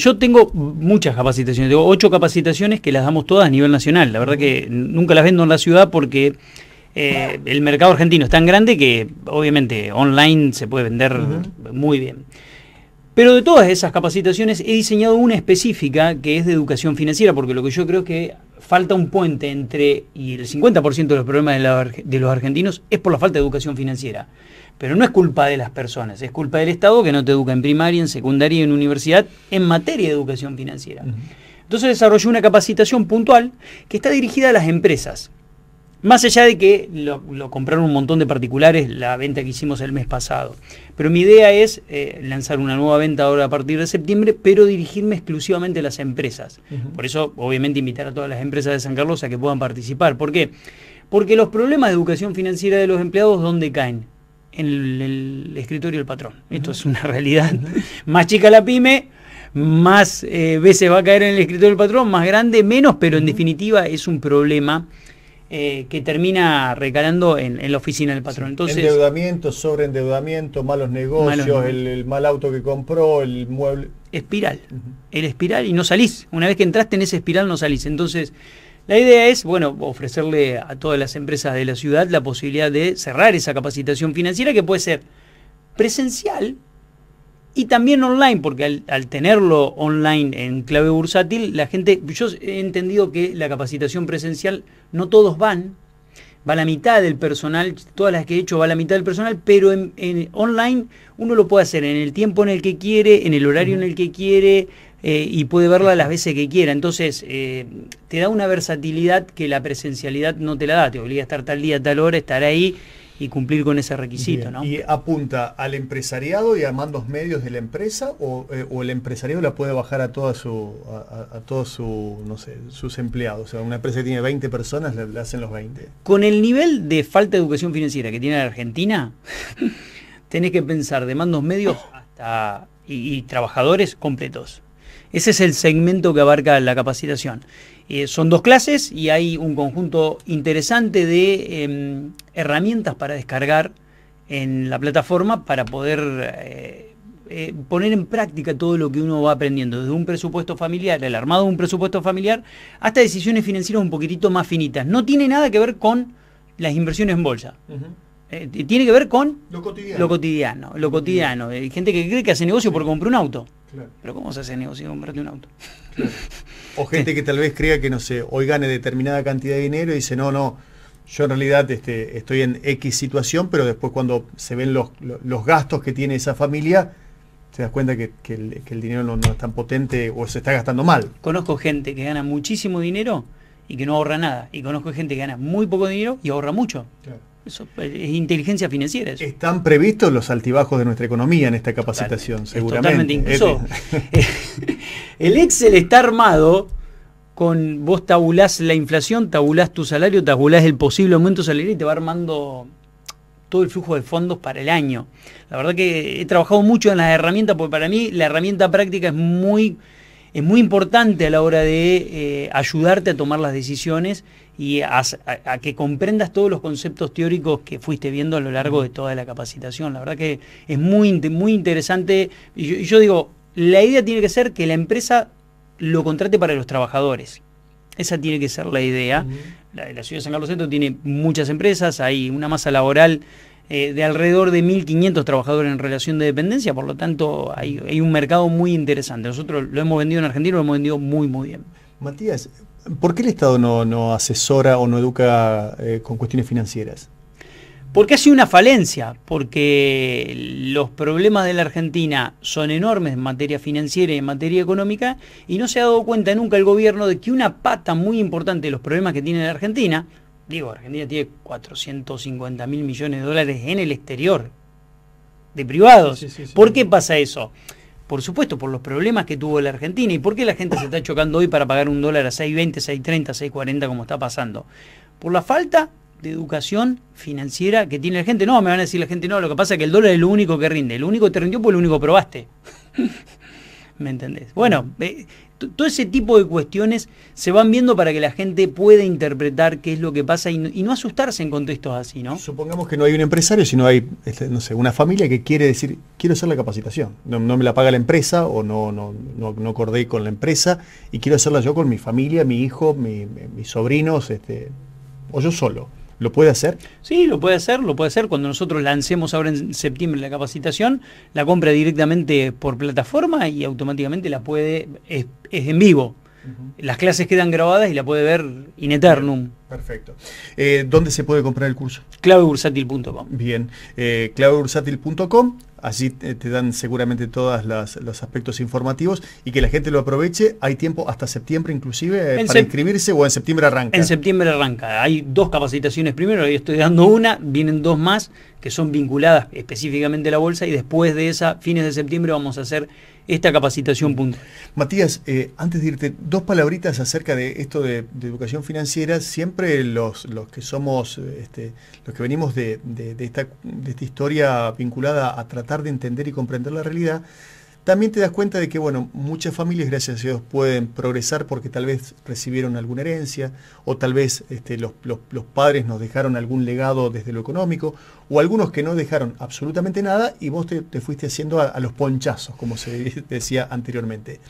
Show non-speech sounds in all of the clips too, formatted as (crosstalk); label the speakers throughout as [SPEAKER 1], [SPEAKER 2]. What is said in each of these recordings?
[SPEAKER 1] Yo tengo muchas capacitaciones, tengo ocho capacitaciones que las damos todas a nivel nacional. La verdad que nunca las vendo en la ciudad porque eh, el mercado argentino es tan grande que obviamente online se puede vender muy bien. Pero de todas esas capacitaciones he diseñado una específica que es de educación financiera, porque lo que yo creo que falta un puente entre, y el 50% de los problemas de los argentinos es por la falta de educación financiera. Pero no es culpa de las personas, es culpa del Estado que no te educa en primaria, en secundaria y en universidad en materia de educación financiera. Entonces desarrolló una capacitación puntual que está dirigida a las empresas. Más allá de que lo, compraron un montón de particulares la venta que hicimos el mes pasado. Pero mi idea es eh, lanzar una nueva venta ahora a partir de septiembre, pero dirigirme exclusivamente a las empresas. Por eso, obviamente, invitar a todas las empresas de San Carlos a que puedan participar. ¿Por qué? Porque los problemas de educación financiera de los empleados, ¿dónde caen? en el, escritorio del patrón. Esto es una (laughs) realidad. más chica la pyme, más eh, veces va a caer en el escritorio del patrón, más grande, menos, pero en definitiva es un problema. Eh, que termina recalando en, la oficina del patrón. Entonces,
[SPEAKER 2] endeudamiento, sobreendeudamiento, malos negocios, el, mal auto que compró, el mueble. Espiral.
[SPEAKER 1] El espiral y no salís. Una vez que entraste en ese espiral no salís. Entonces, la idea es, bueno, ofrecerle a todas las empresas de la ciudad la posibilidad de cerrar esa capacitación financiera que puede ser presencial y también online, porque al, tenerlo online en clave bursátil, la gente, yo he entendido que la capacitación presencial no todos van, va la mitad del personal, todas las que he hecho va la mitad del personal, pero en, online uno lo puede hacer en el tiempo en el que quiere, en el horario en el que quiere, eh, y puede verla las veces que quiera. Entonces, eh, te da una versatilidad que la presencialidad no te la da, te obliga a estar tal día, tal hora, estar ahí y cumplir con ese requisito.
[SPEAKER 2] ¿Y apunta al empresariado y a mandos medios de la empresa o, eh, el empresariado la puede bajar a toda a, todos sus empleados? O sea, una empresa que tiene 20 personas le hacen los 20.
[SPEAKER 1] Con el nivel de falta de educación financiera que tiene la Argentina, (laughs) tenés que pensar de mandos medios hasta y trabajadores completos. Ese es el segmento que abarca la capacitación. Eh, son dos clases y hay un conjunto interesante de em, herramientas para descargar en la plataforma para poder eh, eh, poner en práctica todo lo que uno va aprendiendo, desde un presupuesto familiar, el armado de un presupuesto familiar, hasta decisiones financieras un poquitito más finitas. No tiene nada que ver con las inversiones en bolsa.
[SPEAKER 2] tiene que ver con lo cotidiano. Lo cotidiano, lo cotidiano. Hay
[SPEAKER 1] gente que cree que hace negocio por comprar un auto. Pero ¿cómo se hace
[SPEAKER 2] negocio comprarte un auto? (laughs) O gente que tal vez crea que, no sé, hoy gane determinada cantidad de dinero y dice, no, no, yo en realidad este, estoy en X situación, pero después cuando se ven los, gastos que tiene esa familia, te das cuenta que, el, dinero no, no, es tan potente o se está gastando mal.
[SPEAKER 1] Conozco gente que gana muchísimo dinero y que no ahorra nada. Y conozco gente que gana muy poco dinero y ahorra mucho. Claro. Pues, es inteligencia financiera.
[SPEAKER 2] Están previstos los altibajos de nuestra economía en esta capacitación, seguramente. totalmente.
[SPEAKER 1] Incluso (laughs) el Excel está armado con vos tabulás la inflación, tabulás tu salario, tabulás el posible aumento salarial y te va armando todo el flujo de fondos para el año. La verdad que he trabajado mucho en las herramientas porque para mí la herramienta práctica es muy es muy importante a la hora de eh, ayudarte a tomar las decisiones y a, que comprendas todos los conceptos teóricos que fuiste viendo a lo largo de toda la capacitación. La verdad que es muy, muy interesante. Y yo, digo, la idea tiene que ser que la empresa lo contrate para los trabajadores. Esa tiene que ser la idea. la, la, ciudad de San Carlos Centro tiene muchas empresas, hay una masa laboral eh, de alrededor de 1.500 trabajadores en relación de dependencia, por lo tanto hay, un mercado muy interesante. Nosotros lo hemos vendido en Argentina, lo hemos vendido muy, muy bien. Matías,
[SPEAKER 2] ¿por qué el Estado no, asesora o no educa eh, con cuestiones financieras?
[SPEAKER 1] Porque ha sido una falencia, porque los problemas de la Argentina son enormes en materia financiera y en materia económica, y no se ha dado cuenta nunca el gobierno de que una pata muy importante de los problemas que tiene la Argentina, digo, Argentina tiene 450 mil millones de dólares en el exterior, de privados. ¿Por qué pasa eso? Por supuesto, por los problemas que tuvo la Argentina. ¿Y por qué la gente se está chocando hoy para pagar un dólar a 6.20, 6.30, 6.40 como está pasando? Por la falta de educación financiera que tiene la gente. No, me van a decir la gente, no, lo que pasa es que el dólar es lo único que rinde. El único que te rindió fue pues lo único que probaste. (laughs) ¿Me entendés? Bueno, todo ese tipo de cuestiones se van viendo para que la gente pueda interpretar qué es lo que pasa y no, asustarse en contextos así, ¿no? Supongamos que
[SPEAKER 2] no hay un empresario, sino hay, este, no sé, una familia que quiere decir, quiero hacer la capacitación, no, me la paga la empresa o no, no, no, acordé con la empresa y quiero hacerla yo con mi familia, mi hijo, mis sobrinos, este, o yo solo. ¿Lo puede hacer?
[SPEAKER 1] Sí, lo puede hacer, lo puede hacer. Cuando nosotros lancemos ahora en septiembre la capacitación, la compra directamente por plataforma y automáticamente la puede, es, en vivo. Las clases quedan grabadas y la puede ver in eternum. Perfecto.
[SPEAKER 2] Eh, ¿Dónde se puede comprar el curso? Clavebursátil.com. Bien, eh, Allí te dan seguramente todos los aspectos informativos y que la gente lo aproveche. Hay tiempo hasta septiembre inclusive eh, para inscribirse o en septiembre arranca. En septiembre arranca.
[SPEAKER 1] Hay dos capacitaciones primero, hoy estoy dando una, vienen dos más que son vinculadas específicamente a la bolsa y después de esa, fines de septiembre, vamos a hacer esta capacitación puntual.
[SPEAKER 2] Matías, eh, antes de irte, dos palabritas acerca de esto de, educación financiera. Siempre los, los que somos, este, los que venimos de, esta, de esta historia vinculada a tratar de entender y comprender la realidad, también te das cuenta de que, bueno, muchas familias, gracias a Dios, pueden progresar porque tal vez recibieron alguna herencia, o tal vez este, los, padres nos dejaron algún legado desde lo económico, o algunos que no dejaron absolutamente nada y vos te, fuiste haciendo a, a, los ponchazos, como se (laughs) decía anteriormente.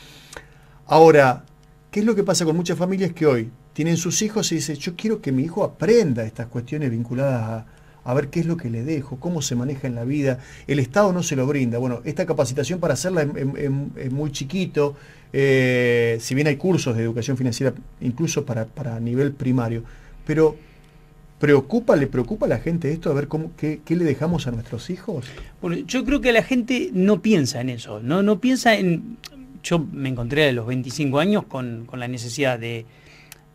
[SPEAKER 2] Ahora, ¿qué es lo que pasa con muchas familias que hoy tienen sus hijos y dicen, yo quiero que mi hijo aprenda estas cuestiones vinculadas a a ver qué es lo que le dejo, cómo se maneja en la vida. El Estado no se lo brinda. Bueno, esta capacitación para hacerla es muy chiquito, eh, si bien hay cursos de educación financiera incluso para, nivel primario, pero ¿Preocupa, le preocupa a la gente esto, a ver cómo, qué, le dejamos a nuestros hijos?
[SPEAKER 1] Bueno, yo creo que la gente no piensa en eso, no, no piensa en... Yo me encontré a los 25 años con, la necesidad de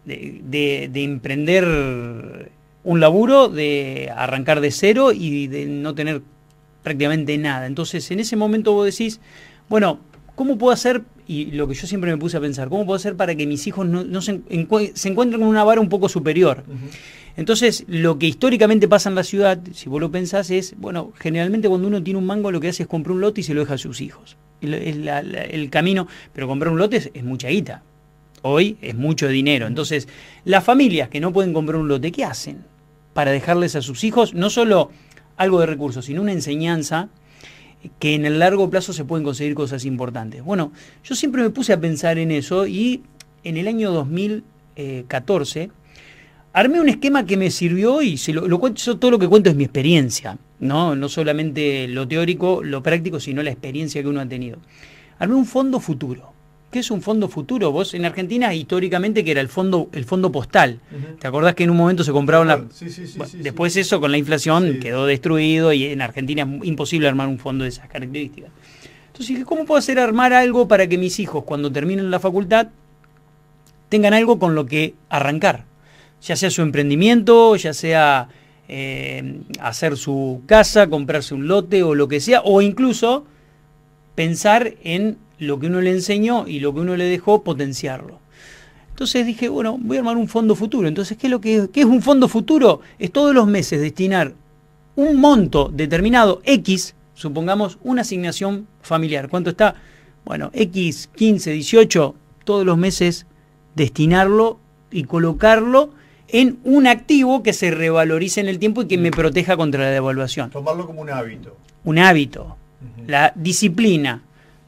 [SPEAKER 1] emprender un laburo de arrancar de cero y de no tener prácticamente nada. Entonces, en ese momento vos decís, bueno, ¿cómo puedo hacer? Y lo que yo siempre me puse a pensar, ¿cómo puedo hacer para que mis hijos no, se, encuentren con una vara un poco superior? Entonces, lo que históricamente pasa en la ciudad, si vos lo pensás, es, bueno, generalmente cuando uno tiene un mango lo que hace es comprar un lote y se lo deja a sus hijos. Es el camino, pero comprar un lote es, es mucha guita. Hoy es mucho dinero. Entonces, las familias que no pueden comprar un lote, ¿qué hacen? para dejarles a sus hijos no solo algo de recursos, sino una enseñanza que en el largo plazo se pueden conseguir cosas importantes. Bueno, yo siempre me puse a pensar en eso y en el año 2014 armé un esquema que me sirvió y lo, todo lo que cuento es mi experiencia, ¿no? no solamente lo teórico, lo práctico, sino la experiencia que uno ha tenido. Armé un fondo futuro es un fondo futuro? Vos en Argentina históricamente que era el fondo, el fondo postal. ¿Te acordás que en un momento se compraron la... Sí, sí, sí, después eso con la inflación quedó destruido y en Argentina es imposible armar un fondo de esas características. Entonces ¿cómo puedo hacer armar algo para que mis hijos cuando terminen la facultad tengan algo con lo que arrancar? Ya sea su emprendimiento, ya sea eh, hacer su casa, comprarse un lote o lo que sea, o incluso pensar en lo que uno le enseñó y lo que uno le dejó, potenciarlo. Entonces dije, bueno, voy a armar un fondo futuro. Entonces, ¿qué es, lo que es? un fondo futuro? Es todos los meses destinar un monto determinado, X, supongamos una asignación familiar. ¿Cuánto está? Bueno, X, 15, 18, todos los meses destinarlo y colocarlo en un activo que se revalorice en el tiempo y que me proteja contra la devaluación.
[SPEAKER 2] Tomarlo como un hábito.
[SPEAKER 1] Un hábito. La disciplina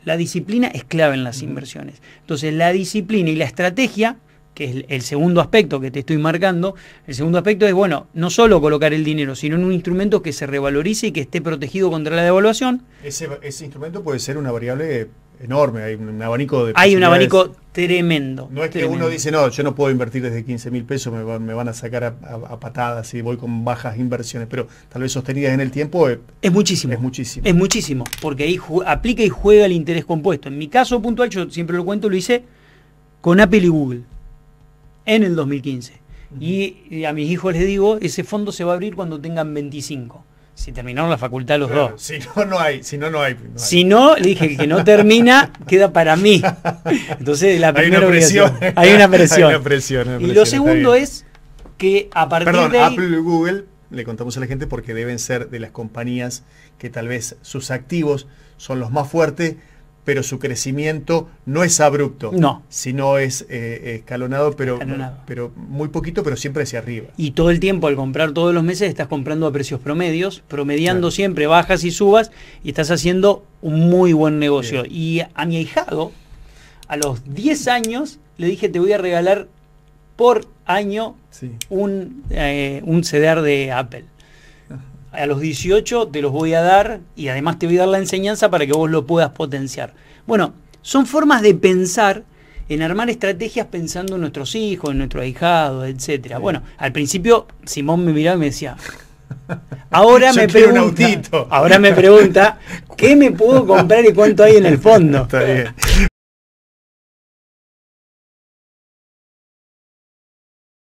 [SPEAKER 1] la disciplina es clave en las inversiones. Entonces, la disciplina y la estrategia, que es el segundo aspecto que te estoy marcando, el segundo aspecto es, bueno, no solo colocar el dinero, sino en un instrumento que se revalorice y que esté protegido contra la
[SPEAKER 2] devaluación. Ese, instrumento puede ser una variable enorme, hay un abanico de... Hay un abanico tremendo. No es que uno dice, no, yo no puedo invertir desde 15 mil pesos, me van, a sacar a, patadas y voy con bajas inversiones, pero tal vez sostenidas en el tiempo es, muchísimo. Es muchísimo. Es muchísimo, porque ahí aplica y juega el interés compuesto. En mi caso puntual, yo siempre lo cuento, lo
[SPEAKER 1] hice con Apple y Google en el 2015. y, y a mis hijos les digo, ese fondo se va a abrir cuando tengan 25. Si terminaron la facultad los dos. Si no, no hay. Si no, no hay, Si no, le dije que, no termina, queda para mí. Entonces, la (laughs) primera (laughs) hay una presión. Hay una presión. y lo segundo es que a partir de Apple y
[SPEAKER 2] Google, le contamos a la gente porque deben ser de las compañías que tal vez sus activos son los más fuertes, pero su crecimiento no es abrupto, no. sino es eh, escalonado, pero, pero muy poquito, pero siempre hacia arriba.
[SPEAKER 1] Y todo el tiempo, al comprar todos los meses, estás comprando a precios promedios, promediando siempre bajas y subas, y estás haciendo un muy buen negocio. Y a mi ahijado, a los 10 años, le dije, te voy a regalar por año un, eh, un CDR de Apple a los 18 te los voy a dar y además te voy a dar la enseñanza para que vos lo puedas potenciar. Bueno, son formas de pensar en armar estrategias pensando en nuestros hijos, en nuestro ahijado etcétera. Bueno, al principio Simón me miraba y me decía,
[SPEAKER 2] ahora (laughs) me pregunta, ahora me pregunta, (laughs) ¿qué me puedo comprar y cuánto hay en el fondo? Está